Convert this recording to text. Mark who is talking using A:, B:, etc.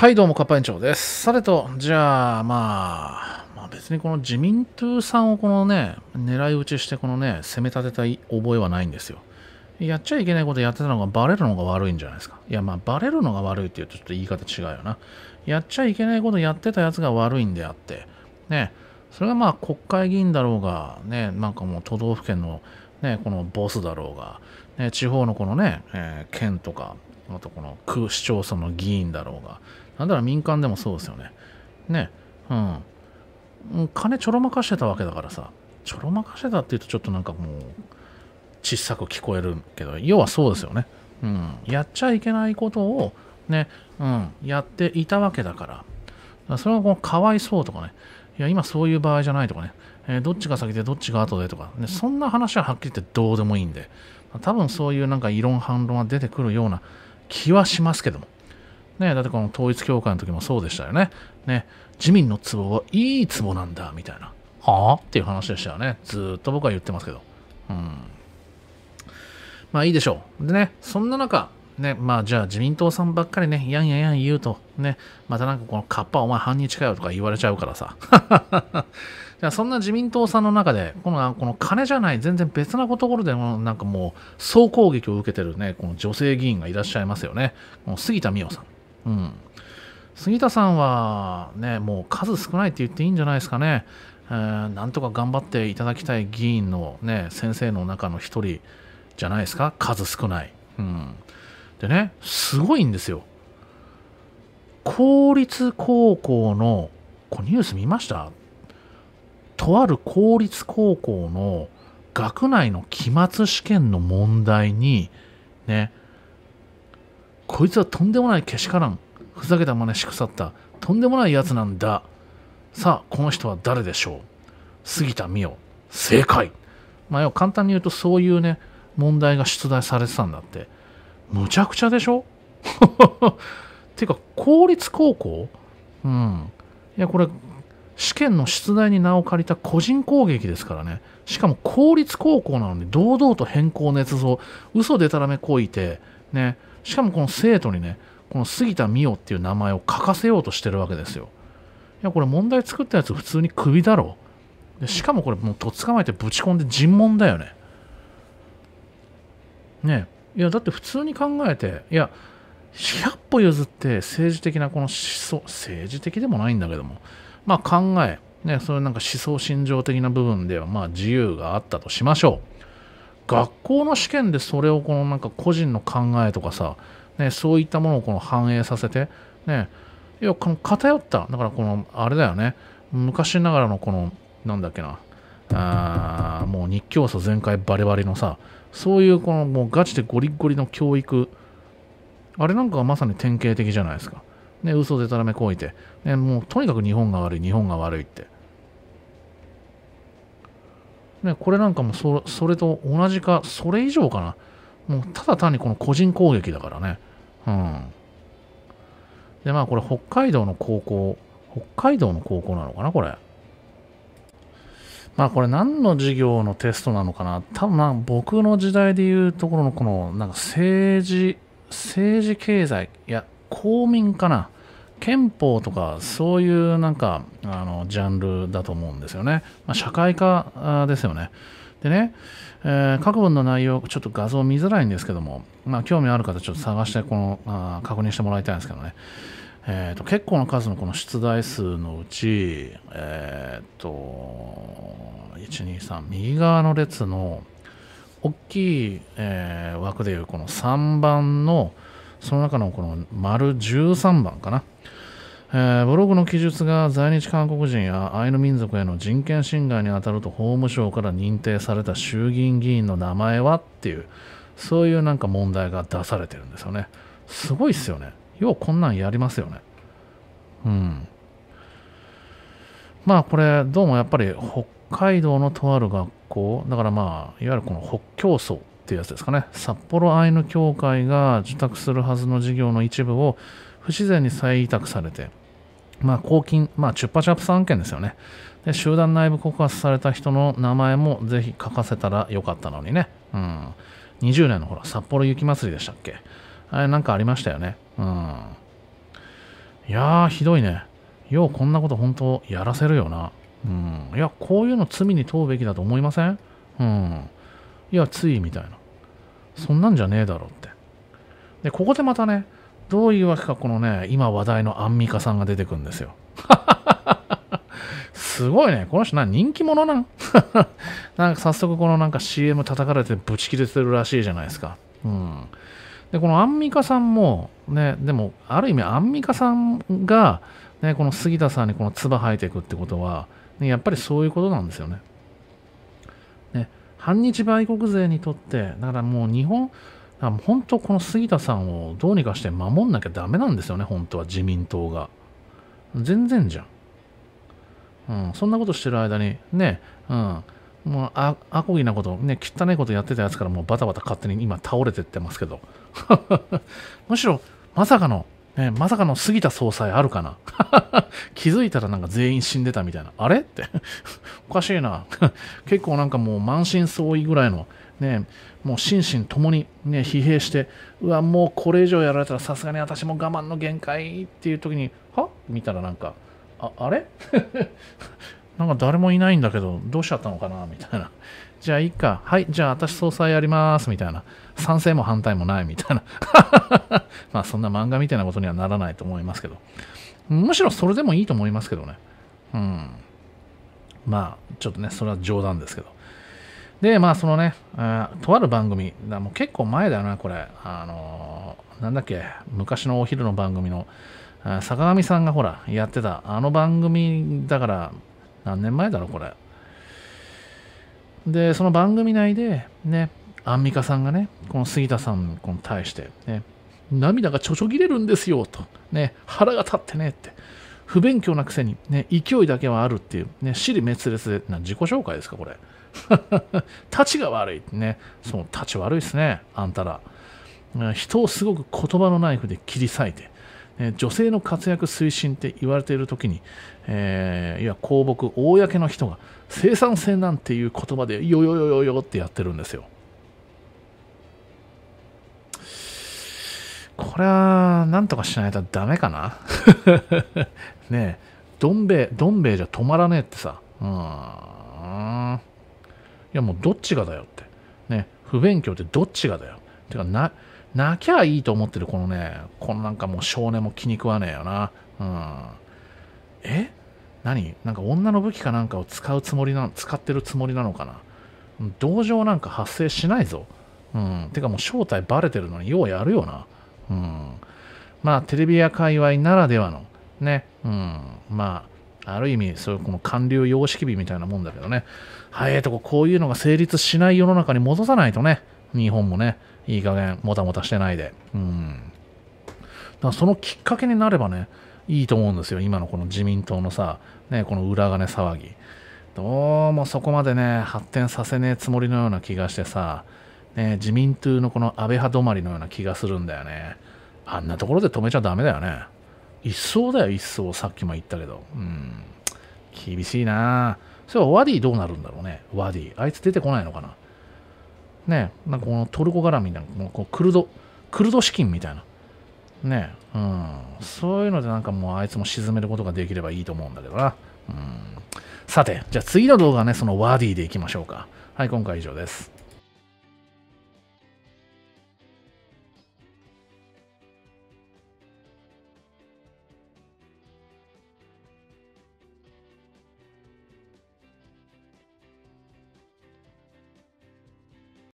A: はいどうもカッパ園長ですさてとじゃあ、まあ、まあ別にこの自民党さんをこのね狙い撃ちしてこのね攻め立てたい覚えはないんですよやっちゃいけないことやってたのがバレるのが悪いんじゃないですかいやまあバレるのが悪いっていうとちょっと言い方違うよなやっちゃいけないことやってたやつが悪いんであってねそれがまあ国会議員だろうがねなんかもう都道府県のねこのボスだろうが、ね、地方のこのね、えー、県とかあとこの区市町村の議員だろうが、なんだら民間でもそうですよね。ね、うん。金ちょろまかしてたわけだからさ、ちょろまかしてたって言うとちょっとなんかもう、小さく聞こえるけど、要はそうですよね。うん。やっちゃいけないことを、ね、うん、やっていたわけだから。からそれはこうかわいそうとかね、いや、今そういう場合じゃないとかね、えー、どっちが先でどっちが後でとか、ね、そんな話ははっきり言ってどうでもいいんで、多分そういうなんか異論反論は出てくるような気はしますけども。ね、だってこの統一教会の時もそうでしたよね。ね自民のツボはいいツボなんだみたいな。はあっていう話でしたよね。ずっと僕は言ってますけど。うん。まあいいでしょう。でね、そんな中、ね、まあじゃあ自民党さんばっかりね、やんやんやん言うと、ね、またなんかこのカッパお前半日かよとか言われちゃうからさ。じゃそんな自民党さんの中で、このこの金じゃない、全然別なところでも、なんかもう、総攻撃を受けてるね、この女性議員がいらっしゃいますよね。この杉田美桜さん。うん、杉田さんは、ね、もう数少ないって言っていいんじゃないですかね、えー、なんとか頑張っていただきたい議員の、ね、先生の中の1人じゃないですか、数少ない。うん、でね、すごいんですよ。公立高校の、こニュース見ましたとある公立高校の学内の期末試験の問題に、ね、こいつはとんでもないけしからんふざけた真似し腐ったとんでもないやつなんださあこの人は誰でしょう杉田美代正解まあ簡単に言うとそういうね問題が出題されてたんだってむちゃくちゃでしょ てか公立高校うんいやこれ試験の出題に名を借りた個人攻撃ですからねしかも公立高校なのに堂々と変更捏造嘘でたらめこいてねしかもこの生徒にねこの杉田美代っていう名前を書かせようとしてるわけですよいやこれ問題作ったやつ普通にクビだろでしかもこれもうとっ捕まえてぶち込んで尋問だよねねいやだって普通に考えていや100歩譲って政治的なこの思想政治的でもないんだけどもまあ考えね、そういうなんか思想心情的な部分ではまあ自由があったとしましょう。学校の試験でそれをこのなんか個人の考えとかさ、ね、そういったものをこの反映させて、ね、いやこの偏っただからこのあれだよね昔ながらのこのなんだっけなあもう日教祖全開バリバリのさそういうこのもうガチでゴリゴリの教育あれなんかがまさに典型的じゃないですかね嘘でたらめこいて、ね、もうとにかく日本が悪い日本が悪いってね、これなんかもそそれと同じか、それ以上かな。もうただ単にこの個人攻撃だからね。うん。で、まあこれ北海道の高校、北海道の高校なのかな、これ。まあこれ何の授業のテストなのかな。多分まあ僕の時代でいうところのこのなんか政治、政治経済、いや、公民かな。憲法とかそういうなんかあのジャンルだと思うんですよね。まあ、社会科ですよね。でね、えー、各文の内容、ちょっと画像見づらいんですけども、まあ、興味ある方、ちょっと探して、このあ確認してもらいたいんですけどね、えーと、結構な数のこの出題数のうち、えっ、ー、と、1、2、3、右側の列の大きい、えー、枠でいうこの3番の、その中のこの丸13番かな、えー、ブログの記述が在日韓国人やアイヌ民族への人権侵害に当たると法務省から認定された衆議院議員の名前はっていうそういうなんか問題が出されてるんですよねすごいっすよねようこんなんやりますよねうんまあこれどうもやっぱり北海道のとある学校だからまあいわゆるこの北教層っていうやつですかね札幌アイヌ協会が受託するはずの事業の一部を不自然に再委託されてまあ、公金、まあ、チュッパチャップス案件ですよね。で、集団内部告発された人の名前もぜひ書かせたらよかったのにね。うん。20年のほら、札幌雪まつりでしたっけあれ、なんかありましたよね。うん。いやー、ひどいね。よう、こんなこと本当、やらせるよな。うん。いや、こういうの罪に問うべきだと思いませんうん。いや、つい、みたいな。そんなんじゃねえだろって。で、ここでまたね、どういうわけかこのね、今話題のアンミカさんが出てくるんですよ。すごいね。この人何人気者なん なんか早速このなんか CM 叩かれてブチ切れてるらしいじゃないですか。うん。で、このアンミカさんも、ね、でも、ある意味アンミカさんが、ね、この杉田さんにこの唾吐いていくってことは、ね、やっぱりそういうことなんですよね。反日売国勢にとって、だからもう日本、本当この杉田さんをどうにかして守んなきゃダメなんですよね、本当は自民党が。全然じゃん。うん、そんなことしてる間に、ね、うん、もうあ、アコギなこと、ね、汚いことやってたやつからもうバタバタ勝手に今倒れてってますけど。むしろ、まさかのね、まさかの杉田総裁あるかな 気づいたらなんか全員死んでたみたいな。あれって おかしいな。結構なんかもう満身創痍ぐらいの、ね、もう心身ともに、ね、疲弊して、うわ、もうこれ以上やられたらさすがに私も我慢の限界っていう時に、は見たらなんか、ああれなんか誰もいないんだけど、どうしちゃったのかなみたいな。じゃあいいか。はい、じゃあ私総裁やりますみたいな。賛成も反対もないみたいな。まあそんな漫画みたいなことにはならないと思いますけど。むしろそれでもいいと思いますけどね。うん。まあ、ちょっとね、それは冗談ですけど。で、まあ、そのね、あとある番組、だもう結構前だよな、これ。あのー、なんだっけ、昔のお昼の番組の、坂上さんがほら、やってた、あの番組だから、何年前だろうこれでその番組内でねアンミカさんがねこの杉田さんに対して、ね、涙がちょちょぎれるんですよと、ね、腹が立ってねって不勉強なくせに、ね、勢いだけはあるっていう、ね、尻滅裂でな自己紹介ですかこれた ちが悪いってねそのたち悪いですねあんたら人をすごく言葉のナイフで切り裂いてえ女性の活躍推進って言われている時に、えー、いや公僕公の人が生産性なんていう言葉でよよよよよってやってるんですよこれはなんとかしないとダメかな ねえどん兵衛どん兵衛じゃ止まらねえってさうんいやもうどっちがだよってね不勉強ってどっちがだよてかななきゃいいと思ってるこのね、このなんかもう少年も気に食わねえよな。うん。え何なんか女の武器かなんかを使うつもりな、使ってるつもりなのかな同情なんか発生しないぞ。うん。てかもう正体バレてるのにようやるよな。うん。まあ、テレビや界隈ならではの、ね。うん。まあ、ある意味、そういうこの官流様式美みたいなもんだけどね。早いとここういうのが成立しない世の中に戻さないとね。日本もね。いい加減、もたもたしてないで。うん。だそのきっかけになればね、いいと思うんですよ。今のこの自民党のさ、ね、この裏金騒ぎ。どうもそこまでね、発展させねえつもりのような気がしてさ、ね、自民党のこの安倍派止まりのような気がするんだよね。あんなところで止めちゃダメだよね。一層だよ、一層。さっきも言ったけど。うん。厳しいなそれはワディどうなるんだろうね。ワディ。あいつ出てこないのかな。ね、なんかこのトルコ絡みなんかもうこうクルド、クルド資金みたいな。ね、うん。そういうのでなんかもうあいつも沈めることができればいいと思うんだけどな。うん。さて、じゃあ次の動画はね、そのワーディーでいきましょうか。はい、今回以上です。